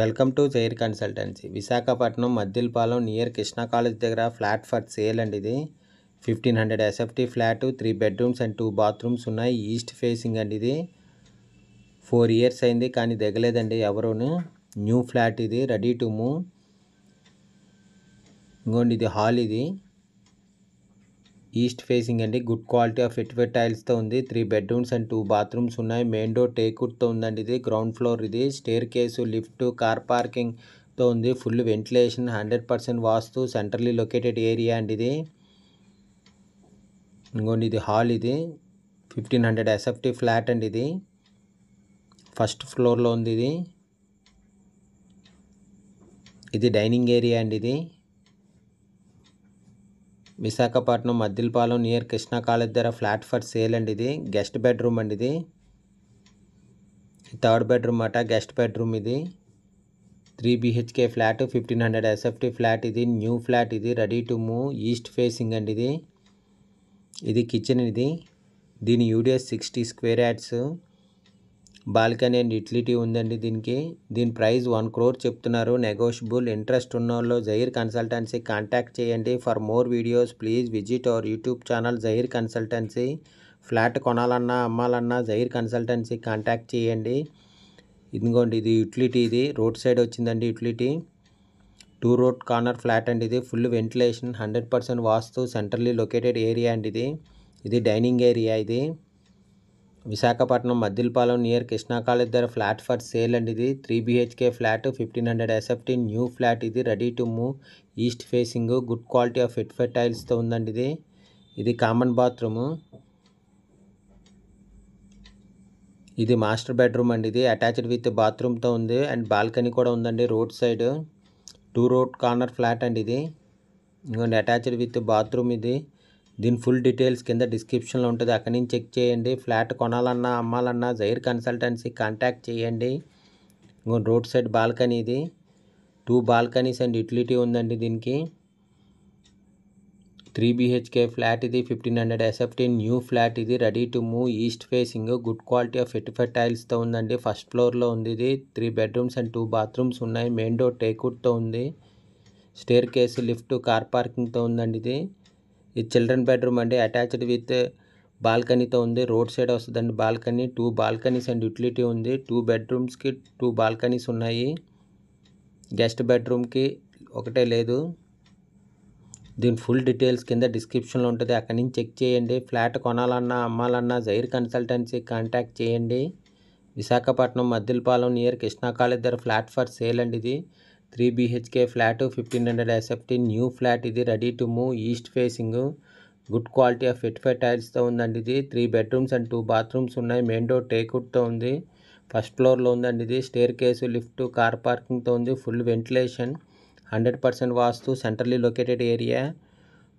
welcome to Zaheer consultancy Visakhapatnam Maddilapalem near Krishna college దగ్గర flat for sale అండి ఇది fifteen hundred SFT flat three bedrooms and two bathrooms ఉన్నాయి east facing అండి ఇది four years అయింది కానీ దిగలేదండి ఎవరూను న్యూ ఫ్లాట్ ఇది రెడీ టు మూవ్ ఇంకోండి ఇది హాల్ ఇది ఈస్ట్ ఫేసింగ్ అండి గుడ్ క్వాలిటీ ఆఫ్ ఎట్వెట్ టైల్స్తో ఉంది three bedrooms and two bathrooms ఉన్నాయి మెయిన్ డోర్ టేకుడ్తో ఉందండి ఇది గ్రౌండ్ ఫ్లోర్ ఇది స్టేర్ కేసు లిఫ్ట్ కార్ పార్కింగ్తో ఉంది full ventilation hundred percent vastu centrally located area అండి ఇది ఇంకోండి ఇది హాల్ ఇది ఫిఫ్టీన్ హండ్రెడ్ ఎస్ఎఫ్టీ ఫ్లాట్ అండి ఇది ఫస్ట్ ఫ్లోర్లో ఉంది ఇది ఇది డైనింగ్ ఏరియా అండి ఇది విశాఖపట్నం మద్దిలపాలెం నియర్ కృష్ణా కాలేజ్ దగ్గర ఫ్లాట్ ఫర్ సేల్ అండి ఇది గెస్ట్ బెడ్రూమ్ అండి ఇది థర్డ్ బెడ్రూమ్ అట గెస్ట్ బెడ్రూమ్ ఇది three BHK flat fifteen hundred SFT flat ఇది న్యూ ఫ్లాట్ ఇది ready to move east facing అండి ఇది ఇది కిచెన్ ఇది దీని UDS sixty square yards balcony and utility ఉందండి దీనికి దీని ప్రైస్ వన్ క్రోర్ చెప్తున్నారు నెగోషియబుల్ ఇంట్రెస్ట్ వాళ్ళు జహీర్ కన్సల్టెన్సీ కాంటాక్ట్ చేయండి for more videos please visit our YouTube channel Zaheer consultancy flat కొనాలన్నా అమ్మాలన్నా జహీర్ కన్సల్టెన్సీ కాంటాక్ట్ చేయండి ఇదిగోండి ఇది యుటిలిటీ ఇది రోడ్ సైడ్ వచ్చిందండి utility two road corner flat అండి ఇది full ventilation hundred percent vastu centrally located area అండి ఇది ఇది డైనింగ్ ఏరియా ఇది విశాఖపట్నం మద్దిలపాలెం నియర్ కృష్ణా కాలేజ్ దగ్గర ఫ్లాట్ ఫర్ సేల్ అండి ఇది three BHK flat fifteen hundred SFT new flat ఇది ready to move east facing good quality of vitrified టైల్స్తో ఉందండి ఇది ఇది కామన్ బాత్రూము ఇది మాస్టర్ బెడ్రూమ్ అండి ఇది అటాచ్డ్ విత్ బాత్రూమ్తో ఉంది అండ్ బాల్కనీ కూడా ఉందండి road side two road corner flat అండి ఇది ఇంకొండి అటాచ్డ్ విత్ బాత్రూమ్ ఇది దీని ఫుల్ డీటెయిల్స్ కింద డిస్క్రిప్షన్లో ఉంటుంది అక్కడి నుంచి చెక్ చేయండి ఫ్లాట్ కొనాలన్నా అమ్మాలన్నా జైర్ కన్సల్టెన్సీ కాంటాక్ట్ చేయండి రోడ్ సైడ్ బాల్కనీ ఇది టూ బాల్కనీస్ అండ్ యూటిలిటీ ఉందండి దీనికి త్రీ బీహెచ్కే ఫ్లాట్ ఇది fifteen hundred SFT new flat ఇది ready to move east facing good quality of vitrified టైల్స్తో ఉందండి ఫస్ట్ ఫ్లోర్లో ఉంది ఇది three bedrooms and two bathrooms ఉన్నాయి మెయిన్ డోర్ టేక్వుడ్తో ఉంది స్టేర్ కేసు లిఫ్ట్ కార్ పార్కింగ్తో ఉందండి ఇది ఇది చిల్డ్రన్ బెడ్రూమ్ అండి అటాచ్డ్ విత్ బాల్కనీతో ఉంది రోడ్ సైడ్ వస్తుందండి balcony two balconies and utility ఉంది టూ బెడ్రూమ్స్కి టూ బాల్కనీస్ ఉన్నాయి గెస్ట్ బెడ్రూమ్కి ఒకటే లేదు దీని ఫుల్ డీటెయిల్స్ కింద డిస్క్రిప్షన్లో ఉంటుంది అక్కడి నుంచి చెక్ చేయండి ఫ్లాట్ కొనాలన్నా అమ్మాలన్నా జైర్ కన్సల్టెన్సీ కాంటాక్ట్ చేయండి Visakhapatnam Maddilapalem near Krishna college flat for sale అండి ఇది three BHK flat fifteen hundred SFT new flat ఇది ready to move east facing good quality of ఫిట్ ఫైవ్ టైల్స్తో ఉందండి ఇది three bedrooms and two bathrooms ఉన్నాయి మెయిన్ డోర్ టేక్వుడ్తో ఉంది ఫస్ట్ ఫ్లోర్లో ఉందండి ఇది స్టేర్ కేసు లిఫ్ట్ కార్ పార్కింగ్తో ఉంది full ventilation hundred percent vastu centrally located area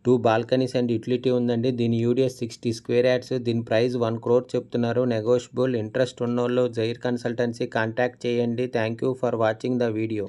two balconies and utility ఉందండి దీని యూడిఎస్ సిక్స్టీ స్క్వేర్ యాడ్స్ దీని ప్రైస్ వన్ క్రోర్ చెప్తున్నారు నెగోషియబుల్ ఇంట్రెస్ట్ ఉన్నోళ్ళు జైర్ కన్సల్టెన్సీ కాంటాక్ట్ చేయండి thank you for watching the video